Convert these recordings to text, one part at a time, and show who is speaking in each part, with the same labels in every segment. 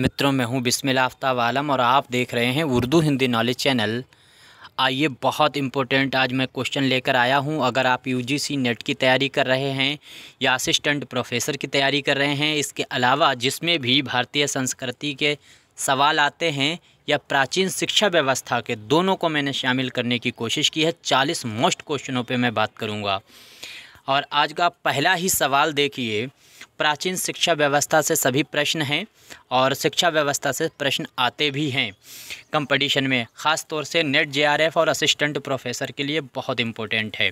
Speaker 1: मित्रों मैं हूं बिस्मिल आफ्ताब आलम और आप देख रहे हैं उर्दू हिंदी नॉलेज चैनल आइए बहुत इम्पोर्टेंट आज मैं क्वेश्चन लेकर आया हूं अगर आप यूजीसी नेट की तैयारी कर रहे हैं या असिस्टेंट प्रोफेसर की तैयारी कर रहे हैं इसके अलावा जिसमें भी भारतीय संस्कृति के सवाल आते हैं या प्राचीन शिक्षा व्यवस्था के दोनों को मैंने शामिल करने की कोशिश की है चालीस मोस्ट क्वेश्चनों पर मैं बात करूँगा और आज का पहला ही सवाल देखिए प्राचीन शिक्षा व्यवस्था से सभी प्रश्न हैं और शिक्षा व्यवस्था से प्रश्न आते भी हैं कंपटीशन में ख़ास तौर से नेट जेआरएफ और असिस्टेंट प्रोफेसर के लिए बहुत इम्पोर्टेंट है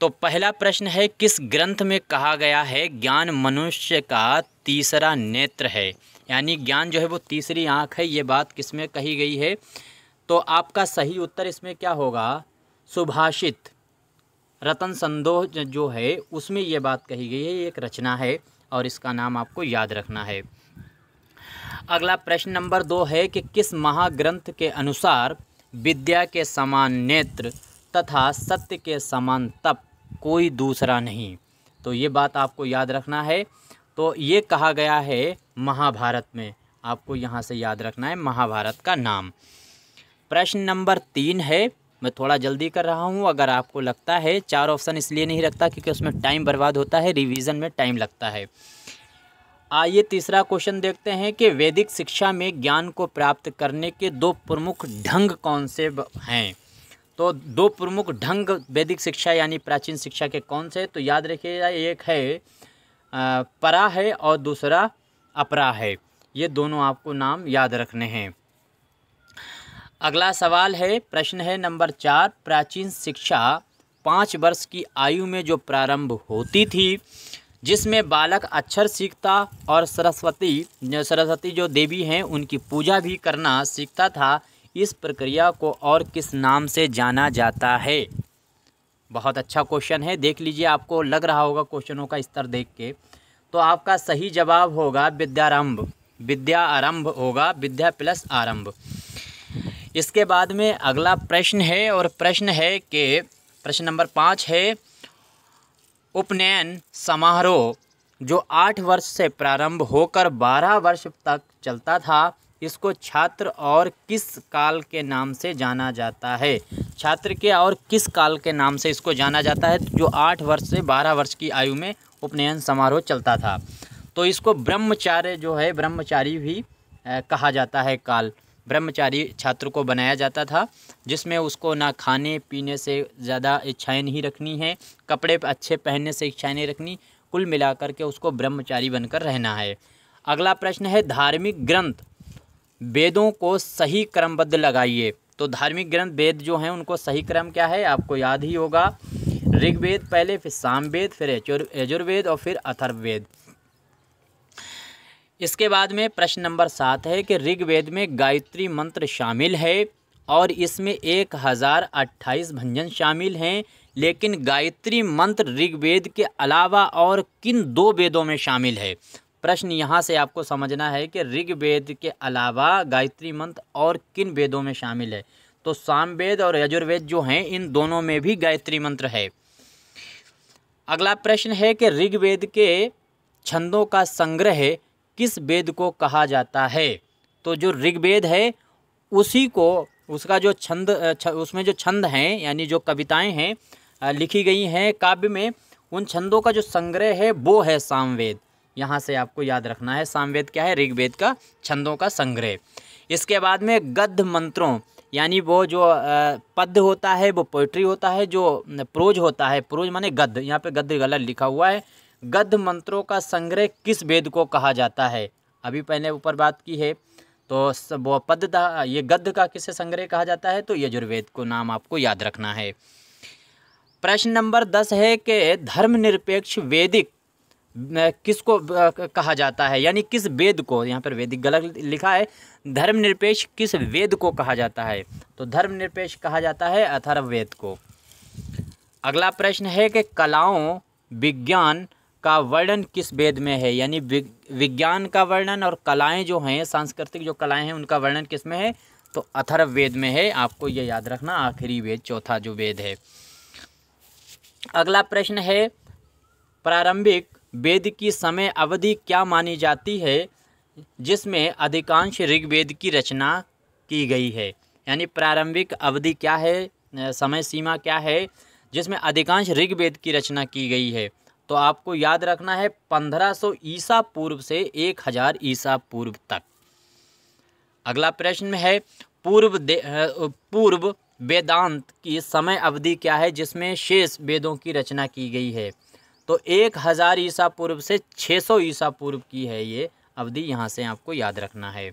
Speaker 1: तो पहला प्रश्न है किस ग्रंथ में कहा गया है ज्ञान मनुष्य का तीसरा नेत्र है यानी ज्ञान जो है वो तीसरी आँख है ये बात किस में कही गई है तो आपका सही उत्तर इसमें क्या होगा सुभाषित रतन संदोह जो है उसमें ये बात कही गई है ये एक रचना है और इसका नाम आपको याद रखना है अगला प्रश्न नंबर दो है कि किस महाग्रंथ के अनुसार विद्या के समान नेत्र तथा सत्य के समान तप कोई दूसरा नहीं तो ये बात आपको याद रखना है तो ये कहा गया है महाभारत में आपको यहाँ से याद रखना है महाभारत का नाम प्रश्न नंबर तीन है मैं थोड़ा जल्दी कर रहा हूँ अगर आपको लगता है चार ऑप्शन इसलिए नहीं रखता क्योंकि उसमें टाइम बर्बाद होता है रिवीजन में टाइम लगता है आइए तीसरा क्वेश्चन देखते हैं कि वैदिक शिक्षा में ज्ञान को प्राप्त करने के दो प्रमुख ढंग कौन से हैं तो दो प्रमुख ढंग वैदिक शिक्षा यानी प्राचीन शिक्षा के कौन से तो याद रखिएगा एक है परा है और दूसरा अपरा है ये दोनों आपको नाम याद रखने हैं अगला सवाल है प्रश्न है नंबर चार प्राचीन शिक्षा पाँच वर्ष की आयु में जो प्रारंभ होती थी जिसमें बालक अक्षर सीखता और सरस्वती सरस्वती जो देवी हैं उनकी पूजा भी करना सीखता था इस प्रक्रिया को और किस नाम से जाना जाता है बहुत अच्छा क्वेश्चन है देख लीजिए आपको लग रहा होगा क्वेश्चनों का स्तर देख के तो आपका सही जवाब होगा विद्यारंभ विद्या आरंभ होगा विद्या प्लस आरंभ इसके बाद में अगला प्रश्न है और प्रश्न है कि प्रश्न नंबर पाँच है उपनयन समारोह जो आठ वर्ष से प्रारंभ होकर बारह वर्ष तक चलता था इसको छात्र और किस काल के नाम से जाना जाता है छात्र के और किस काल के नाम से इसको जाना जाता है जो आठ वर्ष से बारह वर्ष की आयु में उपनयन समारोह चलता था तो इसको ब्रह्मचार्य जो है ब्रह्मचारी भी कहा जाता है काल ब्रह्मचारी छात्र को बनाया जाता था जिसमें उसको ना खाने पीने से ज़्यादा इच्छाएं नहीं रखनी हैं कपड़े अच्छे पहनने से इच्छाएं नहीं रखनी कुल मिलाकर के उसको ब्रह्मचारी बनकर रहना है अगला प्रश्न है धार्मिक ग्रंथ वेदों को सही क्रमबद्ध लगाइए तो धार्मिक ग्रंथ वेद जो हैं उनको सही क्रम क्या है आपको याद ही होगा ऋग्वेद पहले फिर सामवेद फिर यजुर्वेद और फिर अथर्ववेद इसके बाद में प्रश्न नंबर सात है कि ऋग्वेद में गायत्री मंत्र शामिल है और इसमें एक हज़ार अट्ठाईस भंजन शामिल हैं लेकिन गायत्री मंत्र ऋग्वेद के अलावा और किन दो वेदों में शामिल है प्रश्न यहाँ से आपको समझना है कि ऋग्वेद के अलावा गायत्री मंत्र और किन वेदों में शामिल है तो सामवेद और यजुर्वेद जो हैं इन दोनों में भी गायत्री मंत्र है अगला प्रश्न है कि ऋग्वेद के छंदों का संग्रह किस वेद को कहा जाता है तो जो ऋग्वेद है उसी को उसका जो छंद उसमें जो छंद हैं यानी जो कविताएं हैं लिखी गई हैं काव्य में उन छंदों का जो संग्रह है वो है सामवेद यहाँ से आपको याद रखना है सामवेद क्या है ऋग्वेद का छंदों का संग्रह इसके बाद में गद्ध मंत्रों यानी वो जो पद होता है वो पोइट्री होता है जो प्रोज होता है प्रोज माने गद्ध यहाँ पे गद्ध गलत लिखा हुआ है गद्य मंत्रों का संग्रह किस वेद को कहा जाता है अभी पहले ऊपर बात की है तो वो पद ये गद्य का किसे संग्रह कहा जाता है तो यजुर्वेद को नाम आपको याद रखना है प्रश्न नंबर दस है कि धर्मनिरपेक्ष वैदिक किसको कहा जाता है यानी किस वेद को यहाँ पर वैदिक गलत लिखा है धर्मनिरपेक्ष किस वेद को कहा जाता है तो धर्मनिरपेक्ष कहा जाता है अथर्ववेद को अगला प्रश्न है कि कलाओं विज्ञान का वर्णन किस वेद में है यानी विज्ञान का वर्णन और कलाएं जो हैं सांस्कृतिक जो कलाएं हैं उनका वर्णन किस में है तो अथर्व वेद में है आपको ये याद रखना आखिरी वेद चौथा जो वेद है अगला प्रश्न है प्रारंभिक वेद की समय अवधि क्या मानी जाती है जिसमें अधिकांश ऋग्वेद की रचना की गई है यानी प्रारंभिक अवधि क्या है समय सीमा क्या है जिसमें अधिकांश ऋग्वेद की रचना की गई है तो आपको याद रखना है 1500 ईसा पूर्व से 1000 ईसा पूर्व तक अगला प्रश्न है पूर्व पूर्व वेदांत की समय अवधि क्या है जिसमें शेष वेदों की रचना की गई है तो एक हज़ार ईसा पूर्व से छः सौ ईसा पूर्व की है ये अवधि यहाँ से आपको याद रखना है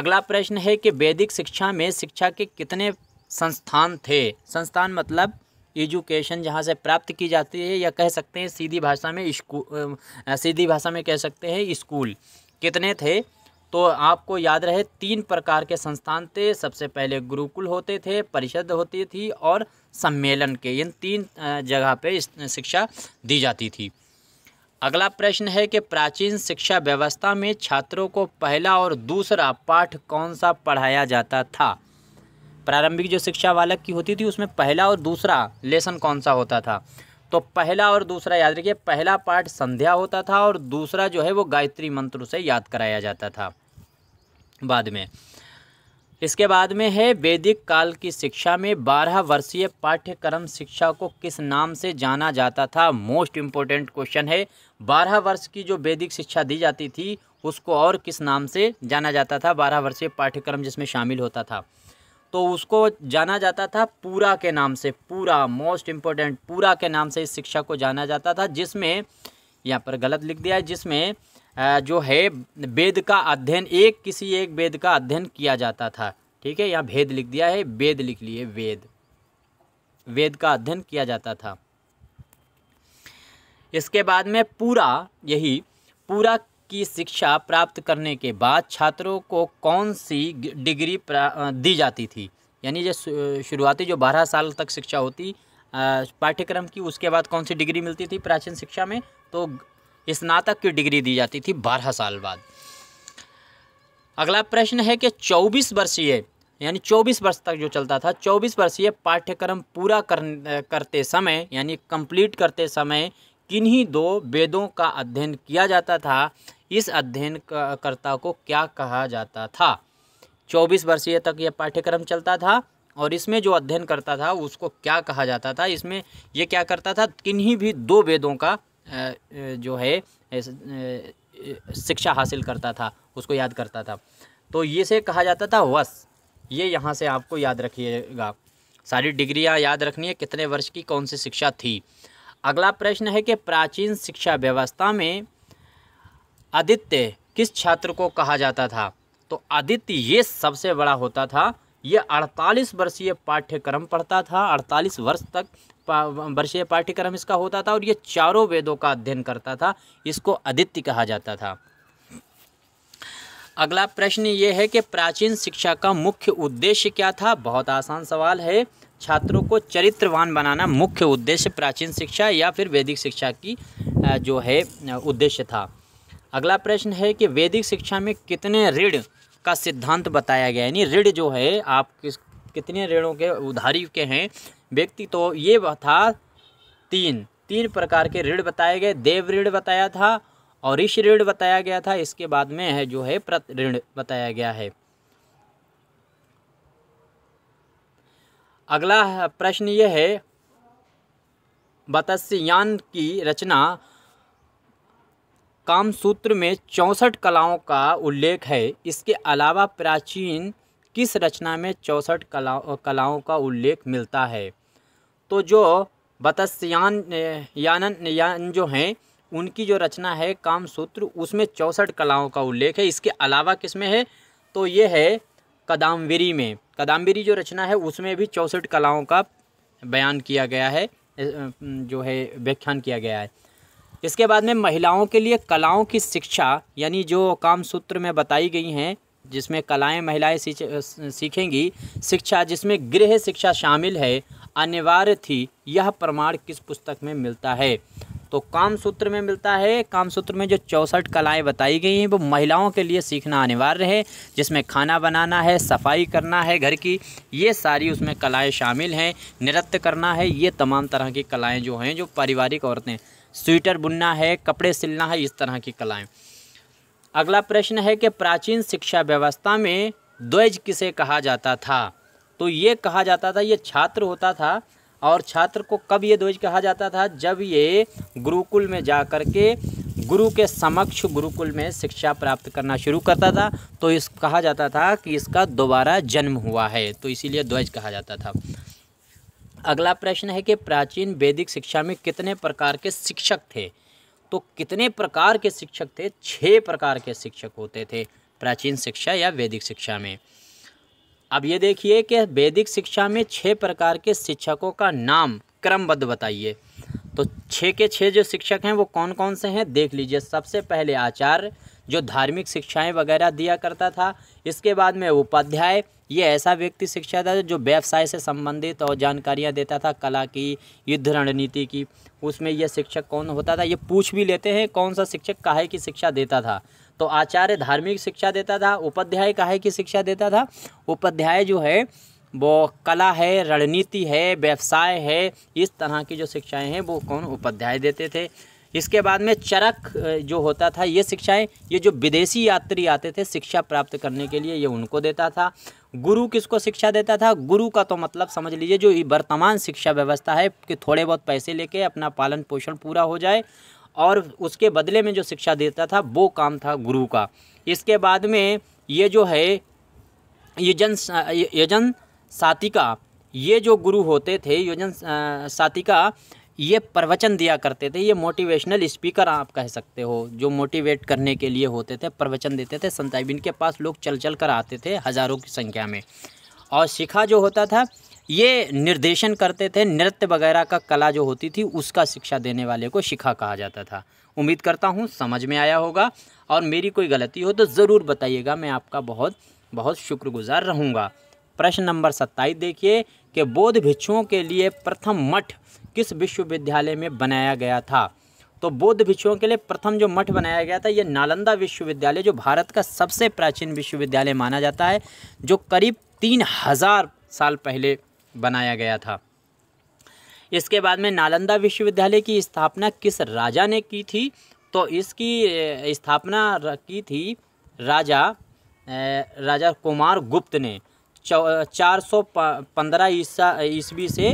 Speaker 1: अगला प्रश्न है कि वैदिक शिक्षा में शिक्षा के कितने संस्थान थे संस्थान मतलब एजुकेशन जहाँ से प्राप्त की जाती है या कह सकते हैं सीधी भाषा में स्कूल सीधी भाषा में कह सकते हैं स्कूल कितने थे तो आपको याद रहे तीन प्रकार के संस्थान थे सबसे पहले गुरुकुल होते थे परिषद होती थी और सम्मेलन के इन तीन जगह पे शिक्षा दी जाती थी अगला प्रश्न है कि प्राचीन शिक्षा व्यवस्था में छात्रों को पहला और दूसरा पाठ कौन सा पढ़ाया जाता था प्रारंभिक जो शिक्षा बालक की होती थी उसमें पहला और दूसरा लेसन कौन सा होता था तो पहला और दूसरा याद रखिए पहला पाठ संध्या होता था और दूसरा जो है वो गायत्री मंत्र से याद कराया जाता था बाद में इसके बाद में है वैदिक काल की शिक्षा में बारह वर्षीय पाठ्यक्रम शिक्षा को किस नाम से जाना जाता था मोस्ट इम्पोर्टेंट क्वेश्चन है बारह वर्ष की जो वैदिक शिक्षा दी जाती थी उसको और किस नाम से जाना जाता था बारह वर्षीय पाठ्यक्रम जिसमें शामिल होता था तो उसको जाना जाता था पूरा के नाम से पूरा मोस्ट इम्पोर्टेंट पूरा के नाम से इस शिक्षा को जाना जाता था जिसमें यहाँ पर गलत लिख दिया है जिसमें जो है वेद का अध्ययन एक किसी एक वेद का अध्ययन किया जाता था ठीक है यहाँ भेद लिख दिया है वेद लिख लिए वेद वेद का अध्ययन किया जाता था इसके बाद में पूरा यही पूरा की शिक्षा प्राप्त करने के बाद छात्रों को कौन सी डिग्री दी जाती थी यानी जो शुरुआती जो बारह साल तक शिक्षा होती पाठ्यक्रम की उसके बाद कौन सी डिग्री मिलती थी प्राचीन शिक्षा में तो स्नातक की डिग्री दी जाती थी बारह साल बाद अगला प्रश्न है कि चौबीस वर्षीय यानी चौबीस वर्ष तक जो चलता था चौबीस वर्षीय पाठ्यक्रम पूरा कर, करते समय यानी कंप्लीट करते समय किन्हीं दो वेदों का अध्ययन किया जाता था इस अध्ययन कर्ता को क्या कहा जाता था चौबीस वर्षीय तक यह पाठ्यक्रम चलता था और इसमें जो अध्ययन करता था उसको क्या कहा जाता था इसमें यह क्या करता था किन्हीं भी दो वेदों का जो है शिक्षा हासिल करता था उसको याद करता था तो ये से कहा जाता था वस ये यहाँ से आपको याद रखिएगा सारी डिग्रियाँ याद रखनी है कितने वर्ष की कौन सी शिक्षा थी अगला प्रश्न है कि प्राचीन शिक्षा व्यवस्था में आदित्य किस छात्र को कहा जाता था तो आदित्य ये सबसे बड़ा होता था ये 48 वर्षीय पाठ्यक्रम पढ़ता था 48 वर्ष तक वर्षीय पाठ्यक्रम इसका होता था और ये चारों वेदों का अध्ययन करता था इसको आदित्य कहा जाता था अगला प्रश्न ये है कि प्राचीन शिक्षा का मुख्य उद्देश्य क्या था बहुत आसान सवाल है छात्रों को चरित्रवान बनाना मुख्य उद्देश्य प्राचीन शिक्षा या फिर वैदिक शिक्षा की जो है उद्देश्य था अगला प्रश्न है कि वैदिक शिक्षा में कितने ऋण का सिद्धांत बताया गया यानी ऋण जो है आप किस कितने ऋणों के उधारी के हैं व्यक्ति तो ये था तीन तीन प्रकार के ऋण बताए गए देव ऋण बताया था और ऋषि ऋण बताया गया था इसके बाद में है जो है प्रत ऋण बताया गया है अगला प्रश्न ये है बतस्यान की रचना कामसूत्र में चौंसठ कलाओं का उल्लेख है इसके अलावा प्राचीन किस रचना में चौंसठ कला कलाओं का उल्लेख मिलता है तो जो बतस्यान यानन यान जो हैं उनकी जो रचना है कामसूत्र उसमें चौंसठ कलाओं का उल्लेख है इसके अलावा किस में है तो ये है कदामवीरी में कदामवीरी जो रचना है उसमें भी चौंसठ कलाओं का बयान किया गया है जो है व्याख्यान किया गया है इसके बाद में महिलाओं के लिए कलाओं की शिक्षा यानी जो काम सूत्र में बताई गई हैं जिसमें कलाएं महिलाएं सीखेंगी शिक्षा जिसमें गृह शिक्षा शामिल है अनिवार्य थी यह प्रमाण किस पुस्तक में मिलता है तो काम सूत्र में मिलता है काम सूत्र में जो चौंसठ कलाएं बताई गई हैं वो महिलाओं के लिए सीखना अनिवार्य है जिसमें खाना बनाना है सफाई करना है घर की ये सारी उसमें कलाएं शामिल हैं नृत्य करना है ये तमाम तरह की कलाएं जो हैं जो पारिवारिक औरतें स्वेटर बुनना है कपड़े सिलना है इस तरह की कलाएँ अगला प्रश्न है कि प्राचीन शिक्षा व्यवस्था में द्वैज किसे कहा जाता था तो ये कहा जाता था ये छात्र होता था और छात्र को कब ये द्वैज कहा जाता था जब ये गुरुकुल में जा कर के गुरु के समक्ष गुरुकुल में शिक्षा प्राप्त करना शुरू करता था तो इस कहा जाता था कि इसका दोबारा जन्म हुआ है तो इसीलिए द्वैज कहा जाता था अगला प्रश्न है कि प्राचीन वैदिक शिक्षा में कितने प्रकार के शिक्षक थे तो कितने प्रकार के शिक्षक थे छः प्रकार के शिक्षक होते थे प्राचीन शिक्षा या वैदिक शिक्षा में अब ये देखिए कि वैदिक शिक्षा में छः प्रकार के शिक्षकों का नाम क्रमबद्ध बताइए तो छः के छः जो शिक्षक हैं वो कौन कौन से हैं देख लीजिए सबसे पहले आचार्य जो धार्मिक शिक्षाएं वगैरह दिया करता था इसके बाद में उपाध्याय ये ऐसा व्यक्ति शिक्षा था जो व्यवसाय से संबंधित और जानकारियाँ देता था कला की युद्ध रणनीति की उसमें यह शिक्षक कौन होता था ये पूछ भी लेते हैं कौन सा शिक्षक काहे की शिक्षा देता था तो आचार्य धार्मिक शिक्षा देता था उपाध्याय काहे की शिक्षा देता था उपाध्याय जो है वो कला है रणनीति है व्यवसाय है इस तरह की जो शिक्षाएँ हैं वो कौन उपाध्याय देते थे इसके बाद में चरक जो होता था ये शिक्षाएं ये जो विदेशी यात्री आते थे शिक्षा प्राप्त करने के लिए ये उनको देता था गुरु किसको शिक्षा देता था गुरु का तो मतलब समझ लीजिए जो वर्तमान शिक्षा व्यवस्था है कि थोड़े बहुत पैसे लेके अपना पालन पोषण पूरा हो जाए और उसके बदले में जो शिक्षा देता था वो काम था गुरु का इसके बाद में ये जो है यजन यजन सातिका ये जो गुरु होते थे योजन सातिका ये प्रवचन दिया करते थे ये मोटिवेशनल स्पीकर आप कह सकते हो जो मोटिवेट करने के लिए होते थे प्रवचन देते थे संत इनके पास लोग चल चल कर आते थे हज़ारों की संख्या में और शिखा जो होता था ये निर्देशन करते थे नृत्य वगैरह का कला जो होती थी उसका शिक्षा देने वाले को शिखा कहा जाता था उम्मीद करता हूँ समझ में आया होगा और मेरी कोई गलती हो तो ज़रूर बताइएगा मैं आपका बहुत बहुत शुक्रगुजार रहूँगा प्रश्न नंबर सत्ताईस देखिए कि बौद्ध भिक्षुओं के लिए प्रथम मठ किस विश्वविद्यालय में बनाया गया था तो बौद्ध भिक्षुओं के लिए प्रथम जो मठ बनाया गया था यह नालंदा विश्वविद्यालय जो भारत का सबसे प्राचीन विश्वविद्यालय माना जाता है जो करीब तीन हज़ार साल पहले बनाया गया था इसके बाद में नालंदा विश्वविद्यालय की स्थापना किस राजा ने की थी तो इसकी स्थापना की थी राजा राजा कुमार गुप्त ने चार सौ पंद्रह ईसा ईस्वी से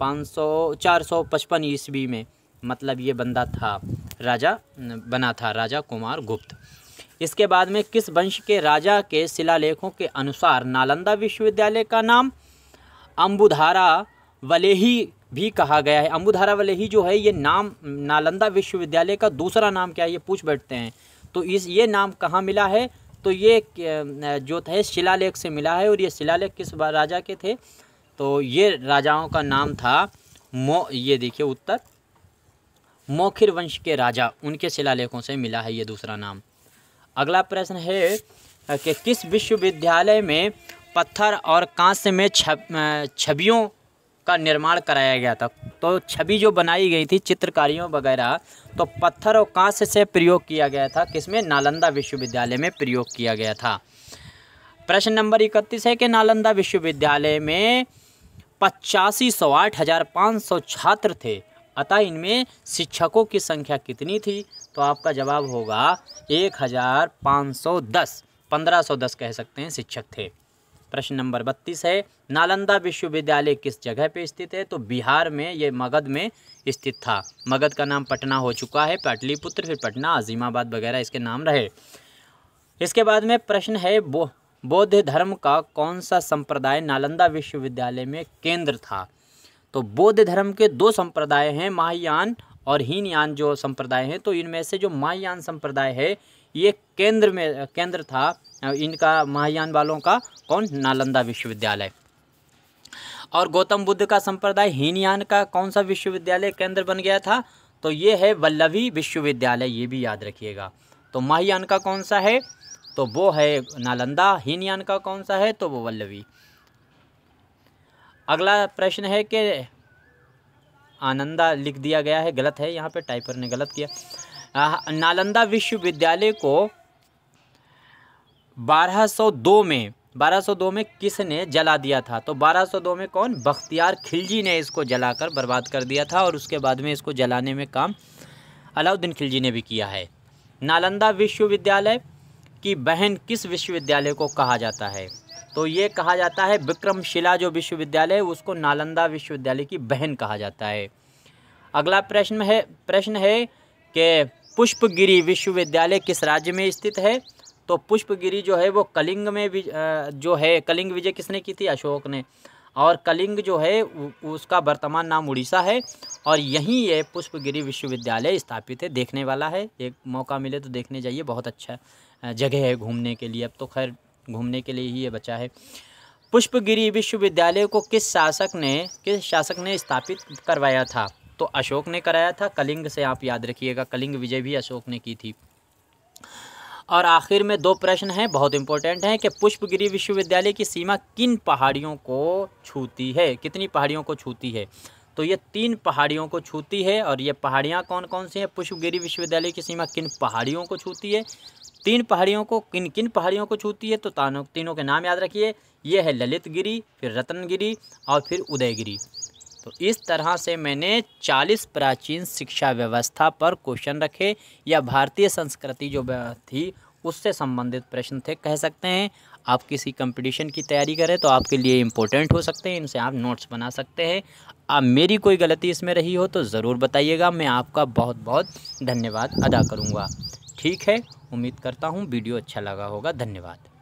Speaker 1: पाँच सौ चार सौ पचपन ईस्वी में मतलब ये बंदा था राजा बना था राजा कुमार गुप्त इसके बाद में किस वंश के राजा के शिलालेखों के अनुसार नालंदा विश्वविद्यालय का नाम अम्बुधारा वलेही भी कहा गया है अम्बुधारा वलेही जो है ये नाम नालंदा विश्वविद्यालय का दूसरा नाम क्या है ये पूछ बैठते हैं तो इस ये नाम कहाँ मिला है तो ये जो थे शिलालेख से मिला है और ये शिलालेख किस राजा के थे तो ये राजाओं का नाम था मो ये देखिए उत्तर मोखिर वंश के राजा उनके शिलालेखों से मिला है ये दूसरा नाम अगला प्रश्न है कि किस विश्वविद्यालय में पत्थर और कांस्य में छवियों का निर्माण कराया गया था तो छवि जो बनाई गई थी चित्रकारियों वगैरह तो पत्थर और कांस्य से प्रयोग किया गया था किसमें नालंदा विश्वविद्यालय में प्रयोग किया गया था प्रश्न नंबर इकतीस है कि नालंदा विश्वविद्यालय में पचासी सौ आठ हज़ार पाँच सौ छात्र थे अतः इनमें शिक्षकों की संख्या कितनी थी तो आपका जवाब होगा एक हज़ार पाँच सौ दस पंद्रह सौ दस कह सकते हैं शिक्षक थे प्रश्न नंबर बत्तीस है नालंदा विश्वविद्यालय किस जगह पे स्थित है तो बिहार में ये मगध में स्थित था मगध का नाम पटना हो चुका है पाटलिपुत्र फिर पटना आजिमाबाद वगैरह इसके नाम रहे इसके बाद में प्रश्न है बो बौद्ध धर्म का कौन सा संप्रदाय नालंदा विश्वविद्यालय में केंद्र था तो बौद्ध धर्म के दो संप्रदाय हैं महायान और हीनयान जो संप्रदाय हैं तो इनमें से जो महायान संप्रदाय है ये केंद्र में केंद्र था इनका महायान वालों का कौन नालंदा विश्वविद्यालय और गौतम बुद्ध का संप्रदाय हीनयान का कौन सा विश्वविद्यालय केंद्र बन गया था तो ये है वल्लभी विश्वविद्यालय ये भी याद रखिएगा तो महायान का कौन सा है तो वो है नालंदा हीनयान का कौन सा है तो वो वल्लवी अगला प्रश्न है कि आनंदा लिख दिया गया है गलत है यहाँ पे टाइपर ने गलत किया नालंदा विश्वविद्यालय को 1202 में 1202 में किसने जला दिया था तो 1202 में कौन बख्तियार खिलजी ने इसको जलाकर बर्बाद कर दिया था और उसके बाद में इसको जलाने में काम अलाउद्दीन खिलजी ने भी किया है नालंदा विश्वविद्यालय की बहन किस विश्वविद्यालय को कहा जाता है तो ये कहा जाता है विक्रमशिला जो विश्वविद्यालय है उसको नालंदा विश्वविद्यालय की बहन कहा जाता है अगला प्रश्न है प्रश्न है कि पुष्पगिरी विश्वविद्यालय किस राज्य में स्थित है तो पुष्पगिरी जो है वो कलिंग में भी जो है कलिंग विजय किसने की थी अशोक ने और कलिंग जो है उसका वर्तमान नाम उड़ीसा है और यहीं ये पुष्पगिरी विश्वविद्यालय स्थापित है देखने वाला है एक मौका मिले तो देखने जाइए बहुत अच्छा जगह है घूमने के लिए अब तो खैर घूमने के लिए ही ये बचा है पुष्पगिरी विश्वविद्यालय को किस शासक ने किस शासक ने स्थापित करवाया था तो अशोक ने कराया था कलिंग से आप याद रखिएगा कलिंग विजय भी अशोक ने की थी और आखिर में दो प्रश्न हैं बहुत इंपॉर्टेंट हैं कि पुष्पगिरी विश्वविद्यालय की सीमा किन पहाड़ियों को छूती है कितनी पहाड़ियों को छूती है तो ये तीन पहाड़ियों को छूती है और ये पहाड़ियाँ कौन कौन सी हैं पुष्पगिरी विश्वविद्यालय की सीमा किन पहाड़ियों को छूती है तीन पहाड़ियों को किन किन पहाड़ियों को छूती है तो तीनों के नाम याद रखिए ये है ललित गिरी फिर रतनगिरी और फिर उदयगिरी तो इस तरह से मैंने 40 प्राचीन शिक्षा व्यवस्था पर क्वेश्चन रखे या भारतीय संस्कृति जो थी उससे संबंधित प्रश्न थे कह सकते हैं आप किसी कंपटीशन की तैयारी करें तो आपके लिए इम्पोर्टेंट हो सकते हैं इनसे आप नोट्स बना सकते हैं आप मेरी कोई गलती इसमें रही हो तो ज़रूर बताइएगा मैं आपका बहुत बहुत धन्यवाद अदा करूँगा ठीक है उम्मीद करता हूँ वीडियो अच्छा लगा होगा धन्यवाद